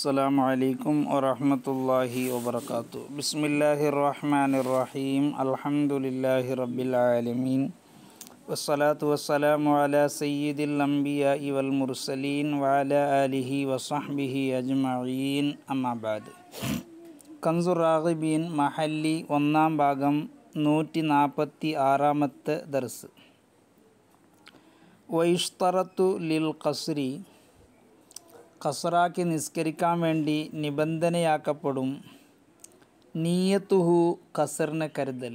السلام عليكم ورحمة الله وبركاته بسم الله الرحمن الرحيم الحمد لله رب العالمين والصلاة والسلام على سيد الأنبياء والمرسلين وعلى آله وصحبه أجمعين أما بعد كنز الراغبين محلي ونام باغم നൂറ്റി നാൽപ്പത്തി آرامت درس ويشترط للقصري കസറാക്കി നിസ്കരിക്കാൻ വേണ്ടി നിബന്ധനയാക്കപ്പെടും നീയത്തുഹു കസറിനെ കരുതൽ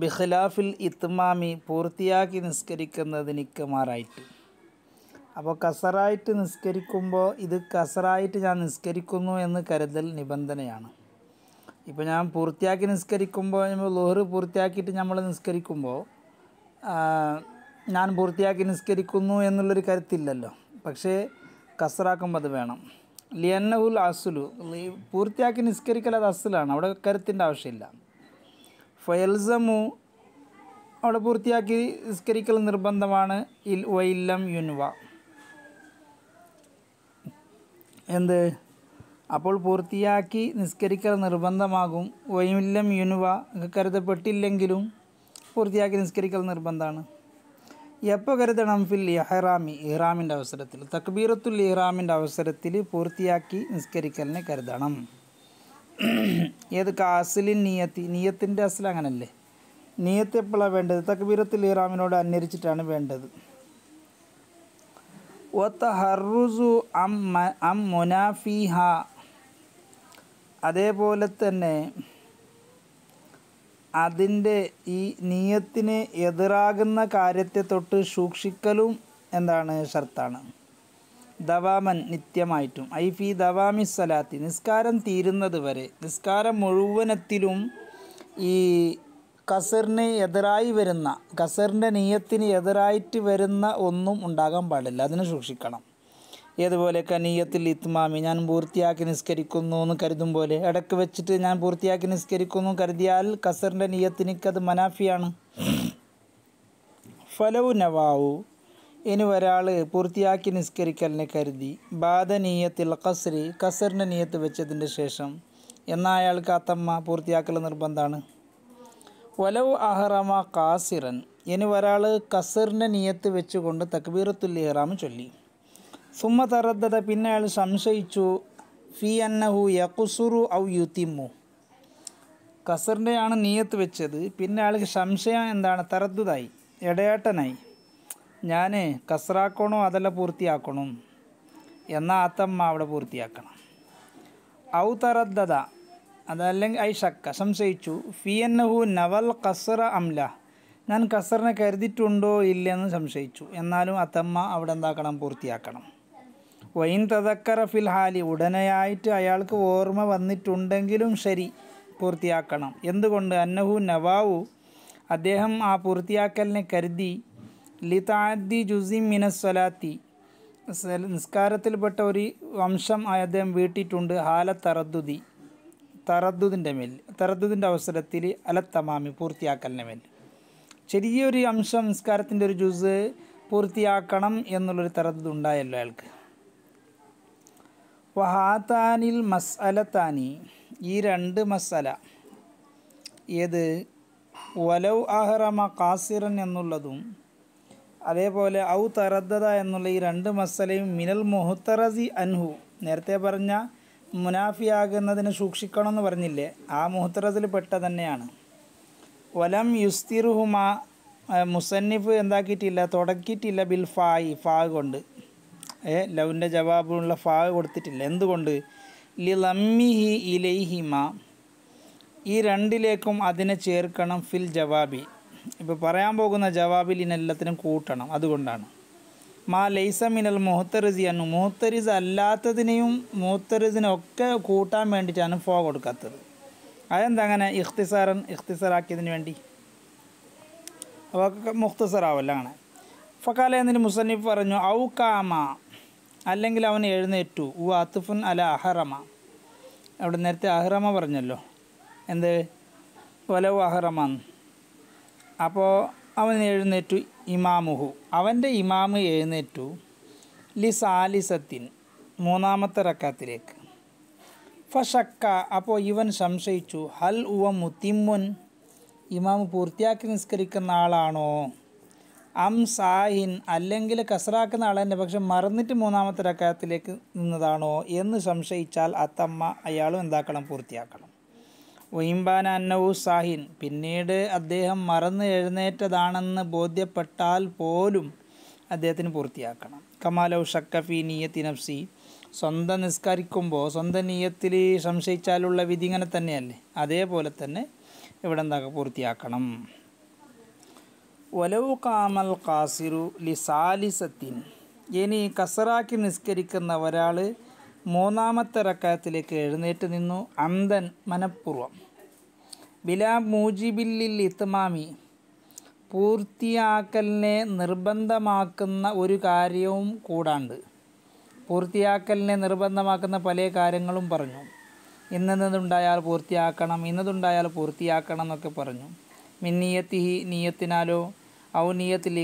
ബിഖലാഫിൽ ഇത്മാമി പൂർത്തിയാക്കി നിസ്കരിക്കുന്നത് നിക്കമാറായിട്ട് അപ്പോൾ കസറായിട്ട് നിസ്കരിക്കുമ്പോൾ ഇത് കസറായിട്ട് ഞാൻ നിസ്കരിക്കുന്നു എന്ന് കരുതൽ നിബന്ധനയാണ് ഇപ്പോൾ ഞാൻ പൂർത്തിയാക്കി നിസ്കരിക്കുമ്പോൾ ലോഹറ് പൂർത്തിയാക്കിയിട്ട് നമ്മൾ നിസ്കരിക്കുമ്പോൾ ഞാൻ പൂർത്തിയാക്കി നിസ്കരിക്കുന്നു എന്നുള്ളൊരു കരുത്തില്ലല്ലോ പക്ഷേ കസറാക്കുമ്പോൾ അത് വേണം ലിയന്നവുൽ അസുലു പൂർത്തിയാക്കി നിസ്കരിക്കൽ അത് അസുലാണ് അവിടെ കരുത്തിൻ്റെ ആവശ്യമില്ല ഫയൽസമു അവിടെ പൂർത്തിയാക്കി നിസ്കരിക്കൽ നിർബന്ധമാണ് ഇൽ വൈല്ലം യുൻവ എന്ത് അപ്പോൾ പൂർത്തിയാക്കി നിസ്കരിക്കൽ നിർബന്ധമാകും വൈമില്ലം യുനുവ കരുതപ്പെട്ടില്ലെങ്കിലും പൂർത്തിയാക്കി നിസ്കരിക്കൽ നിർബന്ധമാണ് എപ്പോൾ കരുതണം ഫിൽ ഇഹ്റാമി ഇഹ്റാമിൻ്റെ അവസരത്തിൽ തക്ബീറത്തുൽ ഇഹ്റാമിൻ്റെ അവസരത്തിൽ പൂർത്തിയാക്കി നിസ്കരിക്കലിനെ കരുതണം ഏത് കാസിലിൻ നീയത്തി നീയത്തിൻ്റെ അസിൽ അങ്ങനല്ലേ നീയത്ത് എപ്പോഴാണ് വേണ്ടത് തക്ബീറത്തുൽ ഇഹ്റാമിനോട് അന്വരിച്ചിട്ടാണ് വേണ്ടത് ഒത്തഹറുസു അം അം മുനാഫിഹ അതേപോലെ തന്നെ അതിൻ്റെ ഈ നീയത്തിന് എതിരാകുന്ന കാര്യത്തെ തൊട്ട് സൂക്ഷിക്കലും എന്താണ് ഷർത്താണ് ദവാമൻ നിത്യമായിട്ടും ഐ ഫി ദവാമി സലാത്തി നിസ്കാരം തീരുന്നത് വരെ നിസ്കാരം മുഴുവനത്തിലും ഈ കസറിന് എതിരായി വരുന്ന കസറിൻ്റെ നീയത്തിന് എതിരായിട്ട് വരുന്ന ഒന്നും ഉണ്ടാകാൻ പാടില്ല അതിനെ സൂക്ഷിക്കണം ഏതുപോലെ കനീയത്തിൽ ഇത്മാമി ഞാൻ പൂർത്തിയാക്കി നിസ്കരിക്കുന്നു എന്ന് കരുതും പോലെ ഇടക്ക് വെച്ചിട്ട് ഞാൻ പൂർത്തിയാക്കി നിസ്കരിക്കുന്നു കരുതിയാൽ കസറിൻ്റെ നീയത്തിനിക്കത് മനാഫിയാണ് ഫലവു നവാവു ഇനി ഒരാൾ പൂർത്തിയാക്കി നിസ്കരിക്കലിനെ കരുതി ബാധനീയത്തിൽ നീയത്തിൽ കസറി കസറിൻ്റെ നീയത്ത് വെച്ചതിൻ്റെ ശേഷം എന്നാൽ അയാൾക്ക് അത്തമ്മ പൂർത്തിയാക്കൽ നിർബന്ധമാണ് വലവ് അഹ്റമ കാസിറൻ ഇനി ഒരാൾ കസറിൻ്റെ നീയത്ത് വെച്ചുകൊണ്ട് തക്ബീറത്തുൽ ഇഹ്റാം ചൊല്ലി സുമ്മ തറദ്ദത പിന്നെ അയാൾ സംശയിച്ചു ഫി അന്നഹു യക്കുസുറു ഔ യുത്തിമു ആണ് നീയത്ത് വെച്ചത് പിന്നെ ആൾക്ക് സംശയം എന്താണ് തറദ്ദുതായി ഇടയാട്ടനായി ഞാൻ കസറാക്കണോ അതല്ല പൂർത്തിയാക്കണോ എന്ന ആത്തമ്മ അവിടെ പൂർത്തിയാക്കണം ഔ തറദ്ദത അതല്ലെങ്കിൽ ഐ ഷക്ക സംശയിച്ചു ഫി എന്നഹു നവൽ കസറ അംല ഞാൻ കസറിനെ കരുതിയിട്ടുണ്ടോ ഇല്ലെന്ന് സംശയിച്ചു എന്നാലും അത്തമ്മ അവിടെ എന്താക്കണം പൂർത്തിയാക്കണം വൈൻ തതക്കറ ഫിൽഹാലി ഉടനെയായിട്ട് അയാൾക്ക് ഓർമ്മ വന്നിട്ടുണ്ടെങ്കിലും ശരി പൂർത്തിയാക്കണം എന്തുകൊണ്ട് അന്നഹു നവാവു അദ്ദേഹം ആ പൂർത്തിയാക്കലിനെ കരുതി ലിതാദി ജുസി മിനസ്വലാത്തി നിസ്കാരത്തിൽപ്പെട്ട ഒരു വംശം അദ്ദേഹം വീട്ടിട്ടുണ്ട് ഹാല തറദ്ദുതി തറദ്ദുദിൻ്റെ മേൽ തറദ്ദുദിൻ്റെ അവസരത്തിൽ അലത്തമാമി പൂർത്തിയാക്കലിൻ്റെ മേൽ ചെറിയൊരു അംശം നിസ്കാരത്തിൻ്റെ ഒരു ജ്യൂസ് പൂർത്തിയാക്കണം എന്നുള്ളൊരു തറദ്ദുണ്ടായല്ലോ അയാൾക്ക് വഹാത്താനിൽ മസ്അലത്താനി ഈ രണ്ട് മസല ഏത് വലൗ അഹ്റമ കാസിറൻ എന്നുള്ളതും അതേപോലെ ഔ തറദ്ദത എന്നുള്ള ഈ രണ്ട് മസലയും മിനൽ മുഹത്തറസി അൻഹു നേരത്തെ പറഞ്ഞ മുനാഫിയാകുന്നതിന് എന്ന് പറഞ്ഞില്ലേ ആ മുഹത്തറസിൽ പെട്ട തന്നെയാണ് വലം യുസ്തിറുഹുമ മുസന്നിഫ് എന്താക്കിയിട്ടില്ല തുടക്കിയിട്ടില്ല ബിൽ ഫായി ഫാ കൊണ്ട് ഏ ലൗവിൻ്റെ ജവാബിനുള്ള ഫാ കൊടുത്തിട്ടില്ല എന്തുകൊണ്ട് ലി ലമ്മിഹി ഇലൈഹിമ ഈ രണ്ടിലേക്കും അതിനെ ചേർക്കണം ഫിൽ ജവാബി ഇപ്പോൾ പറയാൻ പോകുന്ന ജവാബിൽ ഇനെല്ലാത്തിനും കൂട്ടണം അതുകൊണ്ടാണ് മാ ലൈസ മിനൽ മുഹത്തറിസി അന്നു മുഹത്തറിസ് അല്ലാത്തതിനെയും മുഹത്തറിസിനൊക്കെ ഒക്കെ കൂട്ടാൻ വേണ്ടിയിട്ടാണ് ഫോ കൊടുക്കാത്തത് അതെന്താ അങ്ങനെ ഇഖ്തിസാറൻ ഇഖ്തിസാറാക്കിയതിന് വേണ്ടി അപ്പോൾ മുഖ്തസറാവല്ല അങ്ങനെ ഫക്കാല എന്നതിന് മുസന്നിഫ് പറഞ്ഞു ഔ കാമ അല്ലെങ്കിൽ അവൻ എഴുന്നേറ്റു ഉ അത്തുഫുൻ അല അഹറമ അവിടെ നേരത്തെ അഹ്റമ പറഞ്ഞല്ലോ എന്ത് വലവ് അഹ്റമ അപ്പോൾ അവൻ എഴുന്നേറ്റു ഇമാമുഹു അവൻ്റെ ഇമാമ് എഴുന്നേറ്റു ലിസാലിസത്തിൻ മൂന്നാമത്തെ റക്കാത്തിലേക്ക് ഫഷക്ക അപ്പോൾ ഇവൻ സംശയിച്ചു ഹൽ ഉവ മുത്തിമ്മുൻ ഇമാമ് പൂർത്തിയാക്കി നിസ്കരിക്കുന്ന ആളാണോ അം സാഹിൻ അല്ലെങ്കിൽ കസറാക്കുന്ന ആളെന്നെ പക്ഷെ മറന്നിട്ട് മൂന്നാമത്തെ രക്കായത്തിലേക്ക് നിന്നതാണോ എന്ന് സംശയിച്ചാൽ അത്തമ്മ അയാളും എന്താക്കണം പൂർത്തിയാക്കണം വൈമ്പാൻ അന്നവു സാഹിൻ പിന്നീട് അദ്ദേഹം മറന്ന് എഴുന്നേറ്റതാണെന്ന് ബോധ്യപ്പെട്ടാൽ പോലും അദ്ദേഹത്തിന് പൂർത്തിയാക്കണം കമാലൗ ഷക്കഫി നീയത്തി നഫ്സി സ്വന്തം നിസ്കരിക്കുമ്പോൾ സ്വന്തം നീയത്തിൽ സംശയിച്ചാലുള്ള വിധി ഇങ്ങനെ തന്നെയല്ലേ അതേപോലെ തന്നെ ഇവിടെ എന്താക്കുക പൂർത്തിയാക്കണം വലവു കാമൽ കാസിറു ലിസാലിസത്തിൻ ഇനി കസറാക്കി നിസ്കരിക്കുന്ന ഒരാൾ മൂന്നാമത്തെ റക്കായത്തിലേക്ക് എഴുന്നേറ്റ് നിന്നു അന്തൻ മനഃപൂർവ്വം ബിലാ മൂജിബില്ലിൽ ഇത്തമാമി പൂർത്തിയാക്കലിനെ നിർബന്ധമാക്കുന്ന ഒരു കാര്യവും കൂടാണ്ട് പൂർത്തിയാക്കലിനെ നിർബന്ധമാക്കുന്ന പല കാര്യങ്ങളും പറഞ്ഞു ഇന്നതുണ്ടായാൽ പൂർത്തിയാക്കണം ഇന്നതുണ്ടായാൽ പൂർത്തിയാക്കണം എന്നൊക്കെ പറഞ്ഞു മിന്നിയത്തി നീയത്തിനാലോ ഔ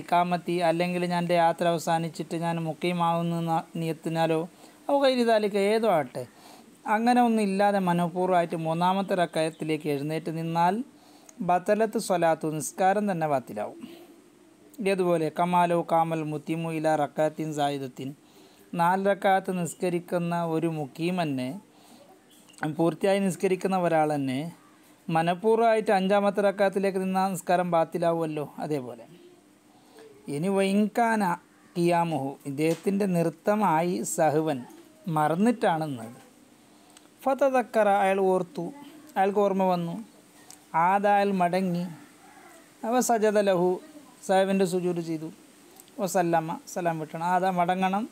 ഇക്കാമത്തി അല്ലെങ്കിൽ ഞാൻ എൻ്റെ യാത്ര അവസാനിച്ചിട്ട് ഞാൻ മുക്കീമാവുന്ന നിയത്തിനാലോ ഔ കൈരിതാലിക്ക് ഏതോ ആട്ടെ അങ്ങനെ ഒന്നും ഇല്ലാതെ മനഃപൂർവ്വമായിട്ട് മൂന്നാമത്തെ റക്കയത്തിലേക്ക് എഴുന്നേറ്റ് നിന്നാൽ ബത്തലത്ത് സ്വലാത്തു നിസ്കാരം തന്നെ വാത്തിലാവും ഇതുപോലെ കമാലോ കാമൽ മുത്തിമു ഇല റക്കാത്തിൻ സായുധത്തിൻ നാല് റക്കാത്ത് നിസ്കരിക്കുന്ന ഒരു മുക്കീമന്നെ പൂർത്തിയായി നിസ്കരിക്കുന്ന ഒരാൾ തന്നെ മനഃപൂർവ്വമായിട്ട് അഞ്ചാമത്തെ റക്കാത്തിലേക്ക് നിന്നാൽ നിസ്കാരം ബാത്തിലാവുമല്ലോ അതേപോലെ ഇനി വൈങ്കാന കിയാമുഹു ഇദ്ദേഹത്തിൻ്റെ നൃത്തമായി സഹുവൻ മറന്നിട്ടാണെന്നത് ഫതക്കറ അയാൾ ഓർത്തു അയാൾക്ക് ഓർമ്മ വന്നു ആദായൽ മടങ്ങി അവ സജത ലഹു സാഹിബിൻ്റെ സുജൂര് ചെയ്തു ഓ സല്ലമ്മ സലാം വിട്ടണം ആദാ മടങ്ങണം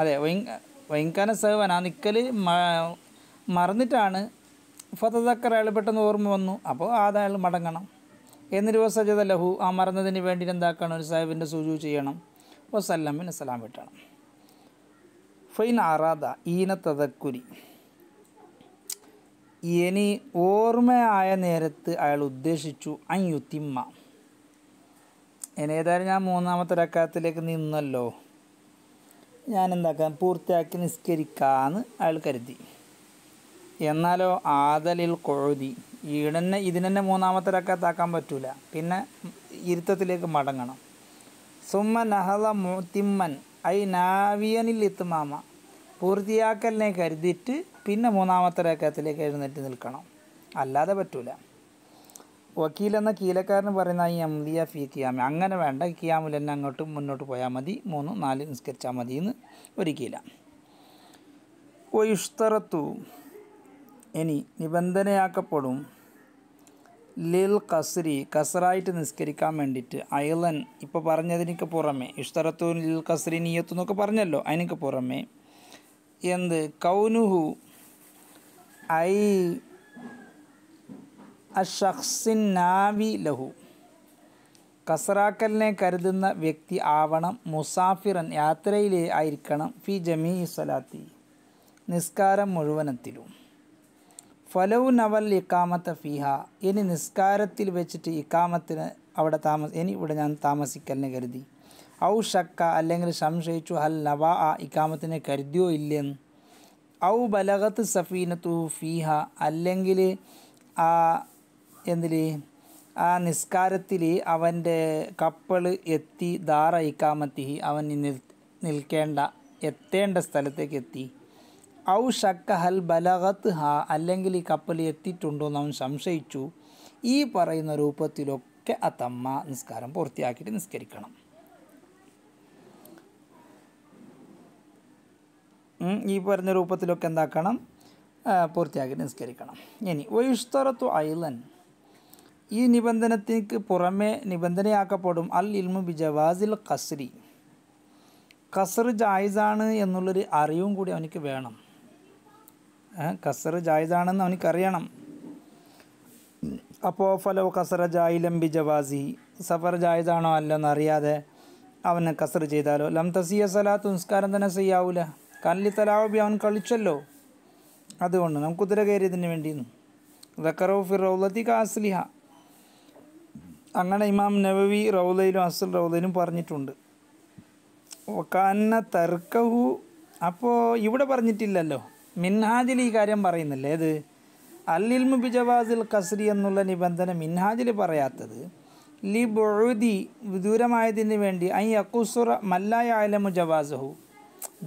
അതെ വൈങ്കാന സഹവൻ ആ നിക്കൽ മറന്നിട്ടാണ് ഫതക്കറ അയാൾ പെട്ടെന്ന് ഓർമ്മ വന്നു അപ്പോൾ ആദായൽ മടങ്ങണം എന്നിട്ട് വസജത ലഹു ആ മറന്നതിന് വേണ്ടി എന്താക്കണം ഒരു സാഹിബിൻ്റെ സൂചു ചെയ്യണം വസല്ലമിന് സലാം വിട്ടണം ഫൈൻ ആറാദ ഈന തതക്കുരി ഇനി ഓർമ്മയായ നേരത്ത് അയാൾ ഉദ്ദേശിച്ചു അയ്യുത്തിമ്മ ഇനി ഏതായാലും ഞാൻ മൂന്നാമത്തെ രക്കാത്തിലേക്ക് നിന്നല്ലോ ഞാൻ എന്താക്കാം പൂർത്തിയാക്കി നിസ്കരിക്കാമെന്ന് അയാൾ കരുതി എന്നാലോ ആദലിൽ കൊഴുതി ഈടന്നെ ഇതിനെന്നെ മൂന്നാമത്തെ രക്കത്താക്കാൻ പറ്റൂല പിന്നെ ഇരുത്തത്തിലേക്ക് മടങ്ങണം സുമ്മ നഹല മുത്തിമ്മൻ ഐ നാവിയനിൽ എത്തുമാമ പൂർത്തിയാക്കലിനെ കരുതിയിട്ട് പിന്നെ മൂന്നാമത്തെ രക്കത്തിലേക്ക് എഴുന്നേറ്റ് നിൽക്കണം അല്ലാതെ പറ്റൂല വക്കീൽ എന്ന കീലക്കാരന് പറയുന്ന ഈ അംലിയ ഫി കിയാമി അങ്ങനെ വേണ്ട കിയാമിൽ തന്നെ അങ്ങോട്ട് മുന്നോട്ട് പോയാൽ മതി മൂന്ന് നാല് നിസ്കരിച്ചാൽ മതി എന്ന് ഒരിക്കയില്ല ഒയിഷ്തറത്തു ഇനി നിബന്ധനയാക്കപ്പെടും ലിൽ കസ്രി കസറായിട്ട് നിസ്കരിക്കാൻ വേണ്ടിയിട്ട് അയലൻ ഇപ്പോൾ പറഞ്ഞതിനൊക്കെ പുറമേ ഇഷ്ടറത്തു ലിൽ കസ്രി നീയത്തു എന്നൊക്കെ പറഞ്ഞല്ലോ അതിനൊക്കെ പുറമേ എന്ത് കൗനുഹു ഐ അഷ്സിൻ നാവി ലഹു കസറാക്കലിനെ കരുതുന്ന വ്യക്തി ആവണം മുസാഫിറൻ യാത്രയിലേ ആയിരിക്കണം ഫി ജമീ സലാത്തി നിസ്കാരം മുഴുവനത്തിലും ഫലവു നവൽ ഇക്കാമത്തെ ഫിഹ ഇനി നിസ്കാരത്തിൽ വെച്ചിട്ട് ഇക്കാമത്തിന് അവിടെ താമസ ഇനി ഇവിടെ ഞാൻ താമസിക്കലിന് കരുതി ഔ ഷക്ക അല്ലെങ്കിൽ സംശയിച്ചു ഹൽ നവ ആ ഇക്കാമത്തിനെ കരുതിയോ ഇല്ലെന്ന് ഔ ബലഗത്ത് സഫീനത്തു ഫീഹ അല്ലെങ്കിൽ ആ എന്തിൽ ആ നിസ്കാരത്തിൽ അവൻ്റെ കപ്പൽ എത്തി ദാറ ഇക്കാമത്തി അവൻ നിൽ നിൽക്കേണ്ട എത്തേണ്ട സ്ഥലത്തേക്ക് എത്തി ഔ ഷക്ക ഹൽ ബലഗത്ത് ഹ അല്ലെങ്കിൽ ഈ കപ്പൽ എത്തിയിട്ടുണ്ടോ എന്ന് അവൻ സംശയിച്ചു ഈ പറയുന്ന രൂപത്തിലൊക്കെ തമ്മ നിസ്കാരം പൂർത്തിയാക്കിയിട്ട് നിസ്കരിക്കണം ഈ പറഞ്ഞ രൂപത്തിലൊക്കെ എന്താക്കണം പൂർത്തിയാക്കി നിസ്കരിക്കണം ഇനി വൈഷ്തറത്തു ഐലൻ ഈ നിബന്ധനത്തിക്ക് പുറമേ നിബന്ധനയാക്കപ്പെടും അൽ ഇൽമു ബിജവാസിൽ കസ്രി കസർ ജായിസാണ് എന്നുള്ളൊരു അറിവും കൂടി അവനക്ക് വേണം കസർ ജായിദാണെന്ന് അവനിക്കറിയണം അപ്പോൾ ഫലോ കസറ ജായിലം ബി ജവാസി സഫർ ജായിദാണോ അല്ലെന്ന് അറിയാതെ അവന് കസർ ചെയ്താലോ ലം തസിയ സലാ നിസ്കാരം തന്നെ സെയ്യാവൂല കല്ലി തലാവബി അവൻ കളിച്ചല്ലോ അതുകൊണ്ട് നമുക്ക് കുതിര കയറിയതിന് വേണ്ടി റക്കറോ ഫിർ റൗലത്തി കാസ്ലിഹ അങ്ങനെ ഇമാം നബവി റൗലയിലും അസുൽ റൗലയിലും പറഞ്ഞിട്ടുണ്ട് കന്ന തർക്കഹു അപ്പോൾ ഇവിടെ പറഞ്ഞിട്ടില്ലല്ലോ മിൻഹാജിൽ ഈ കാര്യം പറയുന്നില്ല ഏത് അല്ലിൽമു ബിജവാസിൽ കസ്രി എന്നുള്ള നിബന്ധന മിൻഹാജിൽ പറയാത്തത് ലി ബൊഴുതി വിദൂരമായതിന് വേണ്ടി ഐ അക്കുസുറ മല്ലായ ആലമു ജവാസഹു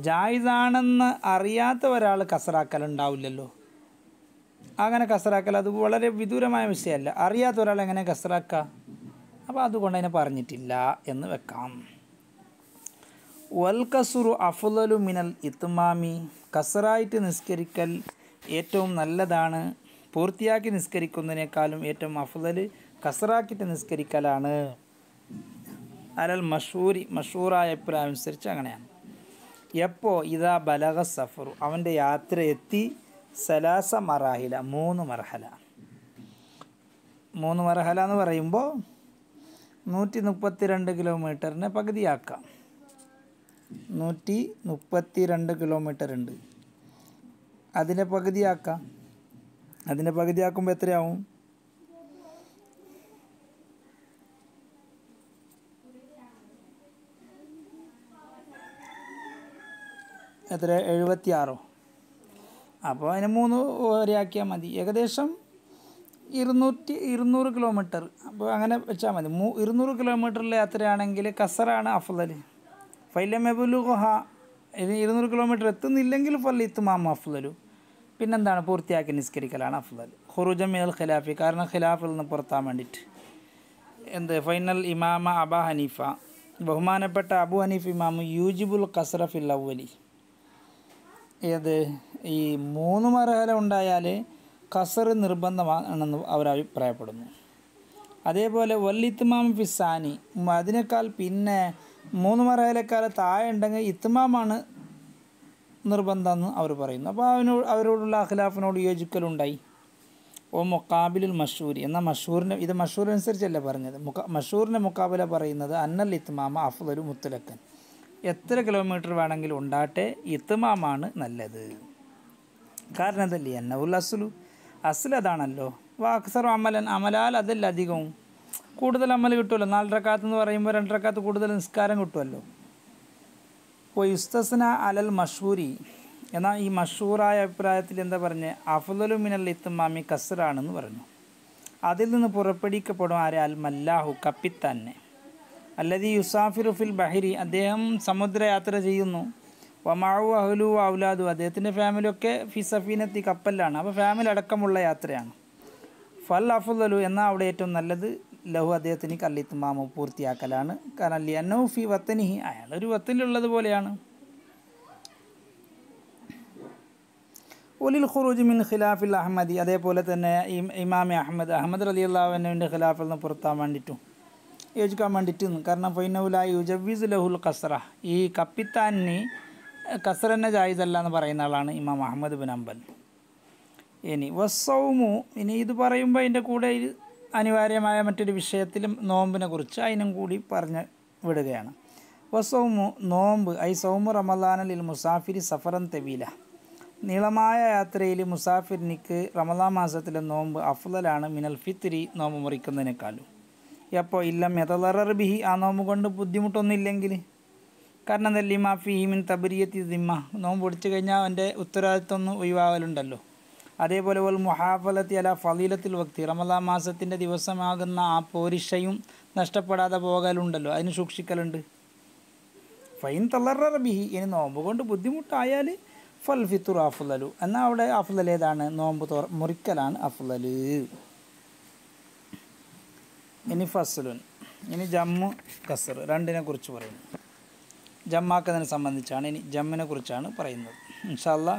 ജായിദാണെന്ന് അറിയാത്ത ഒരാൾ കസറാക്കൽ ഉണ്ടാവില്ലല്ലോ അങ്ങനെ കസറാക്കൽ അത് വളരെ വിദൂരമായ വിഷയമല്ല അറിയാത്ത ഒരാൾ എങ്ങനെ കസറാക്കുക അപ്പോൾ അതുകൊണ്ട് അതിനെ പറഞ്ഞിട്ടില്ല എന്ന് വെക്കാം വൽ അഫുലലു മിനൽ ഇത്തുമാമി കസറായിട്ട് നിസ്കരിക്കൽ ഏറ്റവും നല്ലതാണ് പൂർത്തിയാക്കി നിസ്കരിക്കുന്നതിനേക്കാളും ഏറ്റവും അഫുലൽ കസറാക്കിയിട്ട് നിസ്കരിക്കലാണ് അലൽ മഷൂരി മഷൂറായ അഭിപ്രായം അനുസരിച്ച് അങ്ങനെയാണ് എപ്പോൾ ഇതാ ബലഗ സഫറു അവൻ്റെ യാത്ര എത്തി സലാസ മറാഹില മൂന്ന് മർഹല മൂന്ന് മർഹല എന്ന് പറയുമ്പോൾ നൂറ്റി രണ്ട് കിലോമീറ്ററിനെ പകുതിയാക്കാം നൂറ്റി മുപ്പത്തി രണ്ട് കിലോമീറ്റർ ഉണ്ട് അതിനെ പകുതിയാക്കാം അതിനെ പകുതിയാക്കുമ്പോൾ എത്രയാവും എത്ര ആറോ അപ്പോൾ അതിനെ മൂന്ന് വരെയാക്കിയാൽ മതി ഏകദേശം ഇരുന്നൂറ്റി ഇരുന്നൂറ് കിലോമീറ്റർ അപ്പോൾ അങ്ങനെ വെച്ചാൽ മതി മൂ ഇരുന്നൂറ് കിലോമീറ്ററിൽ യാത്രയാണെങ്കിൽ കസറാണ് അഫ്ലൽ ഫൈലമെബുലുഹ ഇനി ഇരുന്നൂറ് കിലോമീറ്റർ എത്തുന്നില്ലെങ്കിൽ ഫലിത്തുമാം അഫ്ലലു പിന്നെന്താണ് പൂർത്തിയാക്കി നിസ്കരിക്കലാണ് അഫ്ലൽ ഹുറുജം മിനൽ ഖിലാഫി കാരണം ഖിലാഫിൽ നിന്ന് പുറത്താൻ വേണ്ടിയിട്ട് എന്ത് ഫൈനൽ ഇമാമ അബ ഹനീഫ ബഹുമാനപ്പെട്ട അബു ഹനീഫ് ഇമാമു യൂജിബുൽ കസറഫിൽ അവലി ഏത് ഈ മൂന്ന് മറഹല ഉണ്ടായാൽ കസർ നിർബന്ധമാണെന്ന് അവർ അഭിപ്രായപ്പെടുന്നു അതേപോലെ വല്ലിത്തുമാം ഫിസാനി അതിനേക്കാൾ പിന്നെ മൂന്ന് മറയിലക്കാല താഴെ ഉണ്ടെങ്കിൽ നിർബന്ധം എന്ന് അവർ പറയുന്നു അപ്പോൾ അവനോട് അവരോടുള്ള അഖിലാഫിനോട് യോജിക്കലുണ്ടായി ഓ മുക്കാബിലുൽ മഷൂരി എന്നാൽ മഷൂറിന് ഇത് മഷൂറിനനുസരിച്ചല്ല പറഞ്ഞത് മുക്ക മഷൂറിൻ്റെ മുക്കാബില പറയുന്നത് അന്നൽ ഇത്തുമാമ അഫ്ലു മുത്തലക്കൻ എത്ര കിലോമീറ്റർ വേണമെങ്കിലും ഉണ്ടാട്ടെ ഇത്തുമാമാണ് നല്ലത് കാരണം അതല്ലേ എന്ന അസുലു അസുലതാണല്ലോ വാക്സർ അമലൻ അമലാൽ അതല്ല അധികവും കൂടുതൽ അമൽ കിട്ടുമല്ലോ നാലരക്കാത്ത് എന്ന് പറയുമ്പോൾ രണ്ടരക്കാത്ത് കൂടുതൽ നിസ്കാരം കിട്ടുമല്ലോ ഇപ്പോൾ യുസ്തസ്ന അലൽ മഷൂരി എന്നാൽ ഈ മഷൂറായ അഭിപ്രായത്തിൽ എന്താ പറഞ്ഞ് അഫുദലു മിനൽ ഇത്തുമാമി കസറാണെന്ന് പറഞ്ഞു അതിൽ നിന്ന് പുറപ്പെടിക്കപ്പെടും ആരെ അൽ മല്ലാഹു തന്നെ അല്ലതി യുസാഫിറു ഫിൽ ബഹിരി അദ്ദേഹം സമുദ്രയാത്ര ചെയ്യുന്നു വമാവു അഹുലു ഔലാദു അദ്ദേഹത്തിൻ്റെ ഫാമിലിയൊക്കെ ഫിസഫീനത്തി കപ്പലിലാണ് അപ്പോൾ ഫാമിലി അടക്കമുള്ള യാത്രയാണ് ഫൽ അഫുദലു എന്നാൽ അവിടെ ഏറ്റവും നല്ലത് ലഹു അദ്ദേഹത്തിന് മാമു പൂർത്തിയാക്കലാണ് കാരണം ലിയനോ ഫി വത്തനിഹി അയാളൊരു വത്തനിലുള്ളത് പോലെയാണ് ഒലിൽ ഖുറൂജ് മിൻ ഖിലാഫിൽ അഹമ്മദി അതേപോലെ തന്നെ ഇമാമി അഹമ്മദ് അഹമ്മദ് അലി അള്ളാഹുവിൻ്റെ ഖിലാഫിൽ നിന്ന് പുറത്താൻ വേണ്ടിയിട്ടും യോജിക്കാൻ വേണ്ടിയിട്ടും കാരണം ഫൈനവുലായി ഉജവീസ് ലഹുൽ കസ്ര ഈ കപ്പിത്താനി കസ്രന്നെ ജായിദല്ല എന്ന് പറയുന്ന ആളാണ് ഇമാം അഹമ്മദ് ബിൻ അമ്പൽ ഇനി വസ്സൗമു ഇനി ഇത് പറയുമ്പോൾ അതിൻ്റെ കൂടെ അനിവാര്യമായ മറ്റൊരു വിഷയത്തിലും നോമ്പിനെ കുറിച്ച് അതിനും കൂടി പറഞ്ഞ് വിടുകയാണ് വസൗമു നോമ്പ് ഐ സൗമു റമലാനലിൽ മുസാഫിരി സഫറൻ തെവീല നീളമായ യാത്രയിൽ മുസാഫിരിനിക്ക് റമദാ മാസത്തിലെ നോമ്പ് അഫ്ലലാണ് മിനൽ ഫിത്തിരി നോമ്പ് മുറിക്കുന്നതിനേക്കാളും അപ്പോൾ ഇല്ല മെതലറർ ബിഹി ആ നോമ്പ് കൊണ്ട് ബുദ്ധിമുട്ടൊന്നുമില്ലെങ്കിൽ കാരണം ലിമാ ഫിഹിമിൻ തബരിയത്തി ദിമ്മ നോമ്പ് ഒടിച്ചു കഴിഞ്ഞാൽ അവൻ്റെ ഉത്തരവാദിത്വം ഒന്നും ഒഴിവാകലുണ്ടല്ലോ അതേപോലെ പോലെ മുഹാഫലത്തി അല ഫലീലത്തിൽ വക്തി റമദാ മാസത്തിൻ്റെ ദിവസമാകുന്ന ആ പോരിഷയും നഷ്ടപ്പെടാതെ പോകലുണ്ടല്ലോ അതിന് സൂക്ഷിക്കലുണ്ട് ഫൈൻ തളറ ബിഹി ഇനി നോമ്പ് കൊണ്ട് ബുദ്ധിമുട്ടായാൽ ഫൽ ഫിത്തുർ അഫുലലു എന്നാൽ അവിടെ അഫ്ലൽ ഏതാണ് നോമ്പ് തുറ മുറിക്കലാണ് അഫുലല് ഇനി ഫസലുൻ ഇനി ജമ്മു കസർ രണ്ടിനെ കുറിച്ച് പറയുന്നു ജമ്മാക്കതിനെ സംബന്ധിച്ചാണ് ഇനി ജമ്മിനെ കുറിച്ചാണ് പറയുന്നത് ഇൻഷാല്ലാ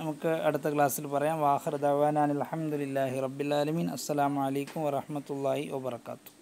നമുക്ക് അടുത്ത ക്ലാസ്സിൽ പറയാം വാഹർ ദവാനാൻ അലഹമുല്ലാഹി റബ്ബിലാലമീൻ അസ്സാം വലൈക്കും വരഹമത്തല്ലാഹി വാബർക്കാത്തു